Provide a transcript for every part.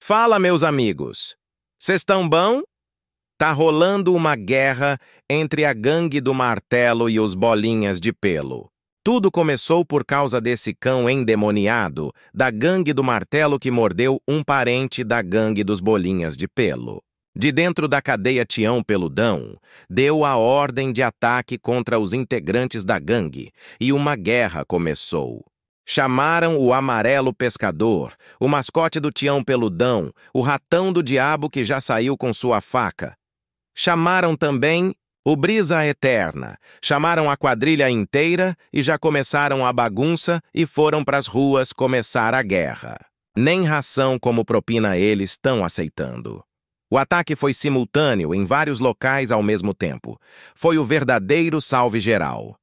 Fala, meus amigos. Vocês estão bom? Tá rolando uma guerra entre a gangue do martelo e os bolinhas de pelo. Tudo começou por causa desse cão endemoniado da gangue do martelo que mordeu um parente da gangue dos bolinhas de pelo. De dentro da cadeia Tião Peludão, deu a ordem de ataque contra os integrantes da gangue e uma guerra começou. Chamaram o amarelo pescador, o mascote do Tião Peludão, o ratão do diabo que já saiu com sua faca. Chamaram também o brisa eterna, chamaram a quadrilha inteira e já começaram a bagunça e foram para as ruas começar a guerra. Nem ração como propina eles estão aceitando. O ataque foi simultâneo em vários locais ao mesmo tempo. Foi o verdadeiro salve geral.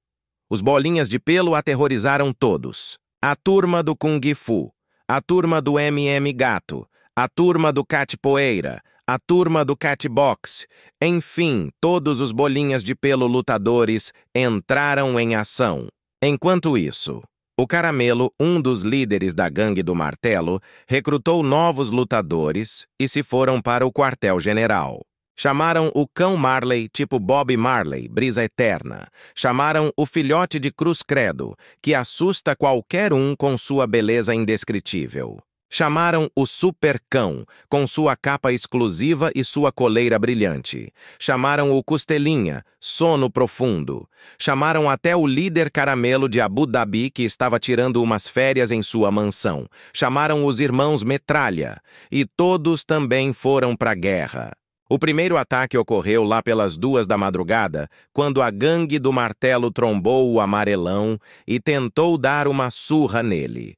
Os bolinhas de pelo aterrorizaram todos. A turma do Kung Fu, a turma do MM Gato, a turma do Cat Poeira, a turma do Cat Box, enfim, todos os bolinhas de pelo lutadores entraram em ação. Enquanto isso, o Caramelo, um dos líderes da Gangue do Martelo, recrutou novos lutadores e se foram para o quartel-general. Chamaram o cão Marley, tipo Bob Marley, brisa eterna. Chamaram o filhote de cruz credo, que assusta qualquer um com sua beleza indescritível. Chamaram o supercão, com sua capa exclusiva e sua coleira brilhante. Chamaram o costelinha, sono profundo. Chamaram até o líder caramelo de Abu Dhabi que estava tirando umas férias em sua mansão. Chamaram os irmãos metralha. E todos também foram para a guerra. O primeiro ataque ocorreu lá pelas duas da madrugada, quando a gangue do martelo trombou o amarelão e tentou dar uma surra nele.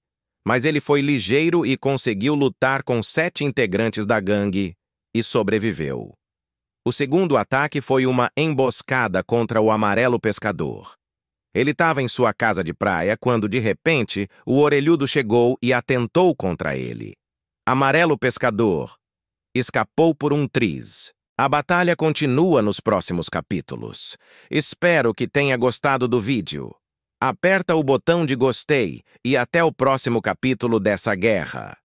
Mas ele foi ligeiro e conseguiu lutar com sete integrantes da gangue e sobreviveu. O segundo ataque foi uma emboscada contra o amarelo pescador. Ele estava em sua casa de praia quando, de repente, o orelhudo chegou e atentou contra ele. Amarelo pescador, escapou por um triz. A batalha continua nos próximos capítulos. Espero que tenha gostado do vídeo. Aperta o botão de gostei e até o próximo capítulo dessa guerra.